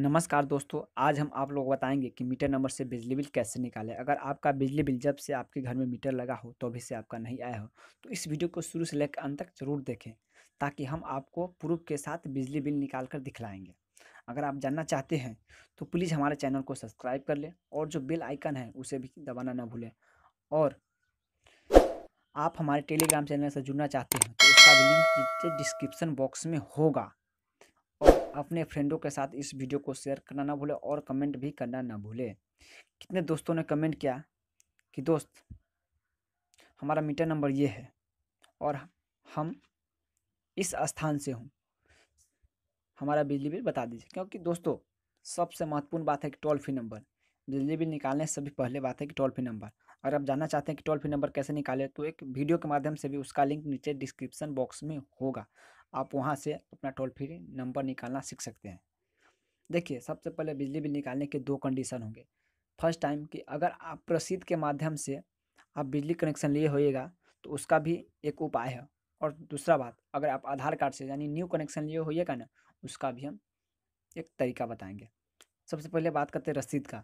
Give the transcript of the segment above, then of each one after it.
नमस्कार दोस्तों आज हम आप लोग बताएंगे कि मीटर नंबर से बिजली बिल कैसे निकालें अगर आपका बिजली बिल जब से आपके घर में मीटर लगा हो तो अभी से आपका नहीं आया हो तो इस वीडियो को शुरू से लेकर अंत तक जरूर देखें ताकि हम आपको प्रूफ के साथ बिजली बिल निकाल कर दिखलाएंगे अगर आप जानना चाहते हैं तो प्लीज़ हमारे चैनल को सब्सक्राइब कर लें और जो बिल आइकन है उसे भी दबाना ना भूलें और आप हमारे टेलीग्राम चैनल से जुड़ना चाहते हैं तो उसका भी लिंक नीचे बॉक्स में होगा अपने फ्रेंडों के साथ इस वीडियो को शेयर करना ना भूलें और कमेंट भी करना ना भूलें कितने दोस्तों ने कमेंट किया कि दोस्त हमारा मीटर नंबर ये है और हम इस स्थान से हूँ हमारा बिजली बिल बता दीजिए क्योंकि दोस्तों सबसे महत्वपूर्ण बात है कि टोल फ्री नंबर बिजली बिल निकालने से भी पहले बात है कि टोल फ्री नंबर अगर आप जानना चाहते हैं कि टोल फ्री नंबर कैसे निकालें तो एक वीडियो के माध्यम से भी उसका लिंक नीचे डिस्क्रिप्शन बॉक्स में होगा आप वहाँ से अपना टोल फ्री नंबर निकालना सीख सकते हैं देखिए सबसे पहले बिजली बिल निकालने के दो कंडीशन होंगे फर्स्ट टाइम कि अगर आप रसीद के माध्यम से आप बिजली कनेक्शन लिए होएगा तो उसका भी एक उपाय है और दूसरा बात अगर आप आधार कार्ड से यानी न्यू कनेक्शन लिए होइएगा ना उसका भी हम एक तरीका बताएंगे सबसे पहले बात करते हैं रसीद का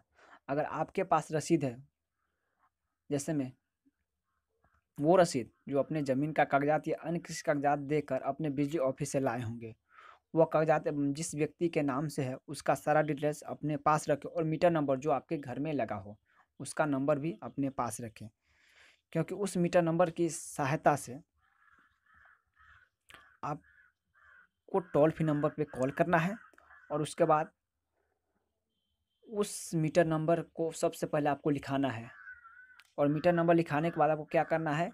अगर आपके पास रसीद है जैसे मैं वो रसीद जो अपने ज़मीन का कागजात या अन्य किसी कागजात देकर अपने बिजली ऑफिस से लाए होंगे वह कागजात जिस व्यक्ति के नाम से है उसका सारा डिटेल्स अपने पास रखें और मीटर नंबर जो आपके घर में लगा हो उसका नंबर भी अपने पास रखें क्योंकि उस मीटर नंबर की सहायता से आपको टोल फ्री नंबर पे कॉल करना है और उसके बाद उस मीटर नंबर को सबसे पहले आपको लिखाना है और मीटर नंबर लिखाने के बाद आपको क्या करना है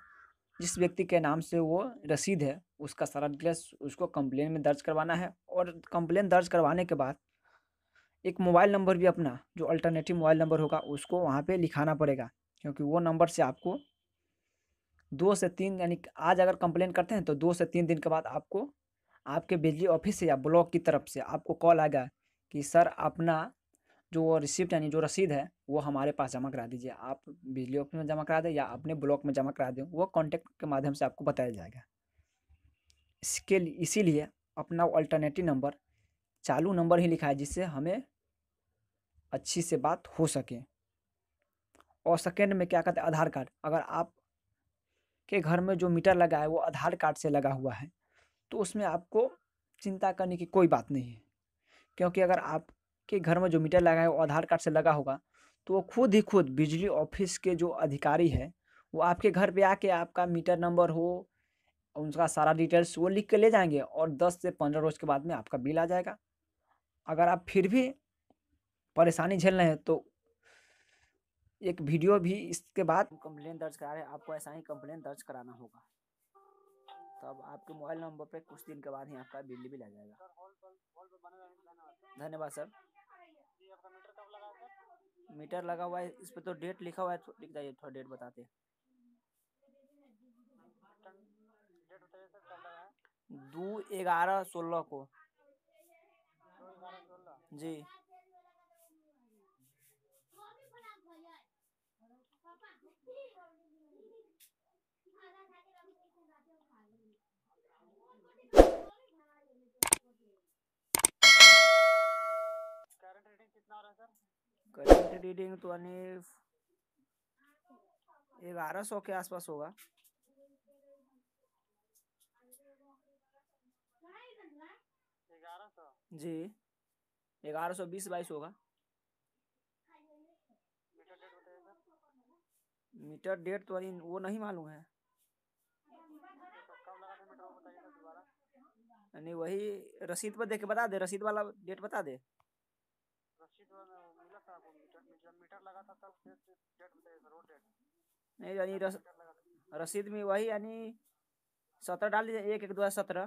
जिस व्यक्ति के नाम से वो रसीद है उसका सारा डिटेल्स उसको कंप्लेन में दर्ज करवाना है और कंप्लेन दर्ज करवाने के बाद एक मोबाइल नंबर भी अपना जो अल्टरनेटिव मोबाइल नंबर होगा उसको वहाँ पे लिखाना पड़ेगा क्योंकि वो नंबर से आपको दो से तीन यानी आज अगर कंप्लेन करते हैं तो दो से तीन दिन के बाद आपको आपके बिजली ऑफिस से या ब्लॉक की तरफ से आपको कॉल आएगा कि सर अपना जो रिसिप्ट यानी जो रसीद है वो हमारे पास जमा करा दीजिए आप बिजली ऑफिस में जमा करा दें या अपने ब्लॉक में जमा करा दें वो कॉन्टैक्ट के माध्यम से आपको बताया जाएगा इसके इसीलिए अपना अल्टरनेटिव नंबर चालू नंबर ही लिखा है जिससे हमें अच्छी से बात हो सके और सेकेंड में क्या कहते हैं आधार कार्ड अगर आप के घर में जो मीटर लगा है वो आधार कार्ड से लगा हुआ है तो उसमें आपको चिंता करने की कोई बात नहीं है क्योंकि अगर आप के घर में जो मीटर लगा है वो आधार कार्ड से लगा होगा तो वो खुद ही खुद बिजली ऑफिस के जो अधिकारी है वो आपके घर पे आके आपका मीटर नंबर हो उनका सारा डिटेल्स वो लिख के ले जाएंगे और दस से पंद्रह रोज़ के बाद में आपका बिल आ जाएगा अगर आप फिर भी परेशानी झेल रहे हैं तो एक वीडियो भी इसके बाद कंप्लेन दर्ज करा रहे हैं आपको ऐसा ही कंप्लेन दर्ज कराना होगा तब आपके मोबाइल नंबर पे कुछ दिन के बाद ही आपका बिजली बिल आ जाएगा धन्यवाद सर मीटर लगा हुआ है इस पे तो डेट लिखा हुआ है तो लिख जाइए थोड़ा डेट बताते दो ग्यारह सोलह को जी करंट रीडिंग तो यानी ग्यारह सौ के आसपास होगा जी ग्यारह सौ बीस बाईस होगा मीटर डेट तो अभी वो नहीं मालूम है तो नहीं वही रसीद पर देख के बता दे रसीद वाला डेट बता दे मीटर लगा था तब डेट डेट नहीं यानी रस, रसीद में वही यानी सत्रह डाल दीजिए एक एक दो हजार सत्रह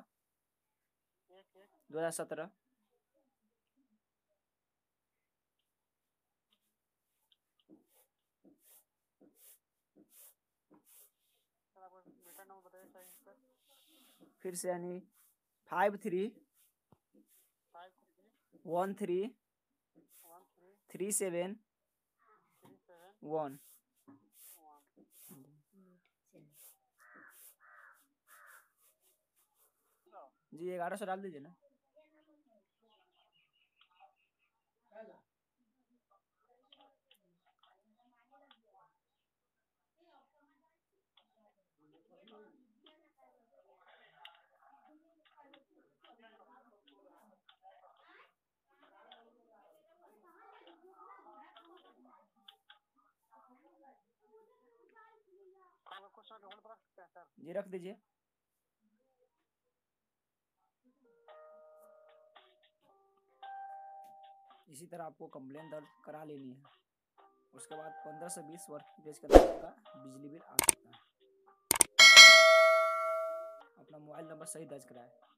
दो हजार सत्रह फिर से यानी five three one three three seven One. जी ग्यारह सौ डाल दीजिए ना क्वेश्चन होल्ड पर रख सकते हैं सर जी रख दीजिए इसी तरह आपको कंप्लेन दर्ज करा लेनी है उसके बाद 15 से 20 की एज के अंदर आपका बिजली बिल आ सकता है अपना मोबाइल नंबर सही दर्ज कराए